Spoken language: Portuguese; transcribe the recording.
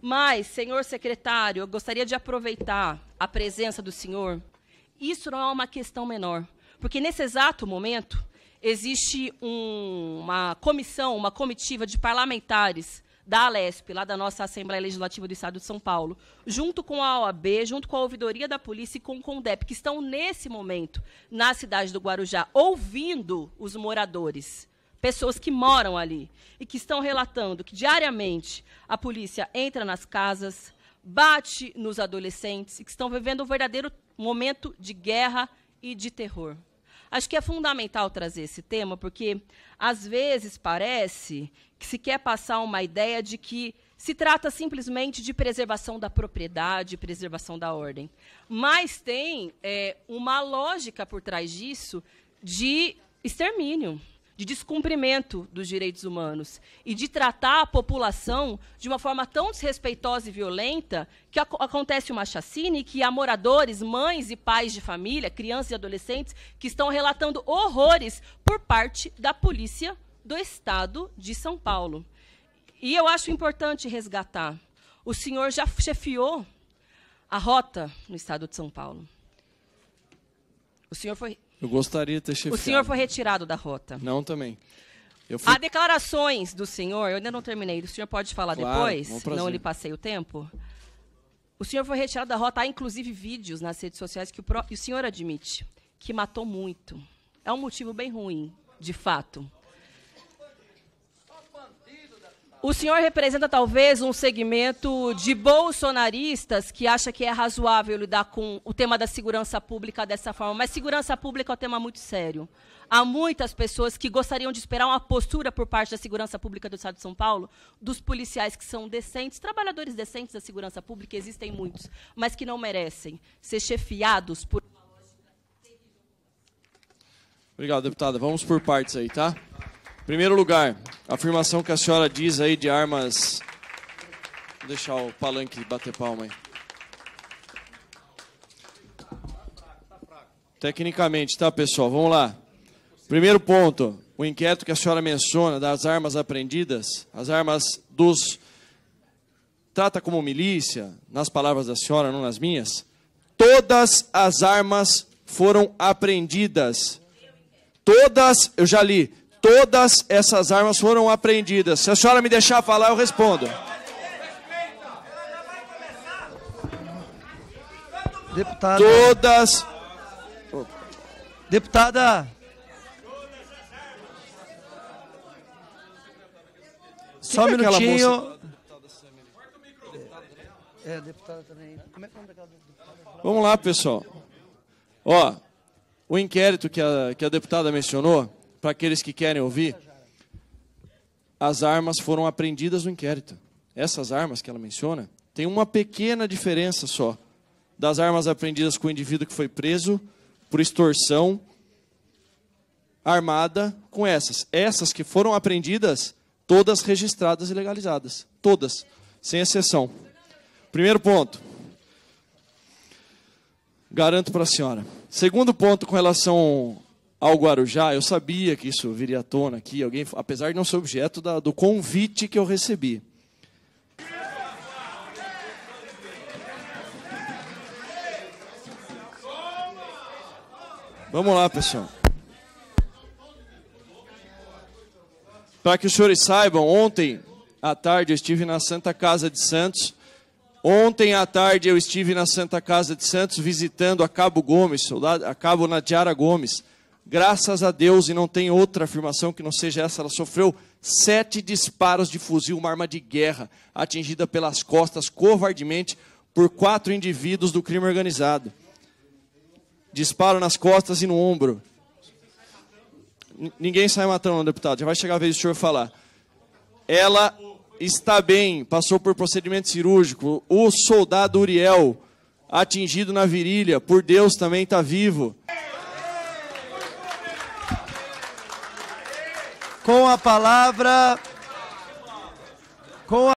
Mas, senhor secretário, eu gostaria de aproveitar a presença do senhor. Isso não é uma questão menor, porque nesse exato momento existe um, uma comissão, uma comitiva de parlamentares da Alesp, lá da nossa Assembleia Legislativa do Estado de São Paulo, junto com a OAB, junto com a Ouvidoria da Polícia e com o CONDEP, que estão nesse momento na cidade do Guarujá ouvindo os moradores pessoas que moram ali e que estão relatando que diariamente a polícia entra nas casas, bate nos adolescentes e que estão vivendo um verdadeiro momento de guerra e de terror. Acho que é fundamental trazer esse tema, porque às vezes parece que se quer passar uma ideia de que se trata simplesmente de preservação da propriedade, preservação da ordem. Mas tem é, uma lógica por trás disso de extermínio de descumprimento dos direitos humanos e de tratar a população de uma forma tão desrespeitosa e violenta que ac acontece uma chacina e que há moradores, mães e pais de família, crianças e adolescentes que estão relatando horrores por parte da polícia do estado de São Paulo. E eu acho importante resgatar. O senhor já chefiou a rota no estado de São Paulo. O senhor foi. Eu gostaria de ter chefiado. O senhor foi retirado da rota. Não também. Eu fui... Há declarações do senhor, eu ainda não terminei, o senhor pode falar claro, depois? Não lhe passei o tempo? O senhor foi retirado da rota, há inclusive vídeos nas redes sociais que o, pro... o senhor admite que matou muito. É um motivo bem ruim, de fato. O senhor representa talvez um segmento de bolsonaristas que acha que é razoável lidar com o tema da segurança pública dessa forma, mas segurança pública é um tema muito sério. Há muitas pessoas que gostariam de esperar uma postura por parte da segurança pública do Estado de São Paulo, dos policiais que são decentes, trabalhadores decentes da segurança pública, existem muitos, mas que não merecem ser chefiados por Obrigado, deputada. Vamos por partes aí, tá? Primeiro lugar, a afirmação que a senhora diz aí de armas. Vou deixar o palanque bater palma aí. Tecnicamente, tá, pessoal? Vamos lá. Primeiro ponto, o inquérito que a senhora menciona das armas apreendidas, as armas dos. Trata como milícia, nas palavras da senhora, não nas minhas. Todas as armas foram apreendidas. Todas, eu já li, Todas essas armas foram apreendidas. Se a senhora me deixar falar, eu respondo. Deputada. Todas. Deputada. Só um é minutinho. É, é, deputada também. Como é que é o nome deputada? Vamos lá, pessoal. Ó, o inquérito que a, que a deputada mencionou, para aqueles que querem ouvir, as armas foram apreendidas no inquérito. Essas armas que ela menciona, tem uma pequena diferença só das armas apreendidas com o indivíduo que foi preso por extorsão armada com essas. Essas que foram apreendidas, todas registradas e legalizadas. Todas, sem exceção. Primeiro ponto. Garanto para a senhora. Segundo ponto com relação ao Guarujá, eu sabia que isso viria à tona aqui, alguém, apesar de não ser objeto da, do convite que eu recebi. Vamos lá, pessoal. Para que os senhores saibam, ontem à tarde eu estive na Santa Casa de Santos. Ontem à tarde eu estive na Santa Casa de Santos visitando a Cabo Gomes, soldado, a Cabo Nadiara Gomes graças a Deus, e não tem outra afirmação que não seja essa, ela sofreu sete disparos de fuzil, uma arma de guerra, atingida pelas costas covardemente por quatro indivíduos do crime organizado. Disparo nas costas e no ombro. Ninguém sai matando, deputado. Já vai chegar a vez do senhor falar. Ela está bem, passou por procedimento cirúrgico. O soldado Uriel, atingido na virilha, por Deus também está vivo com a palavra. Com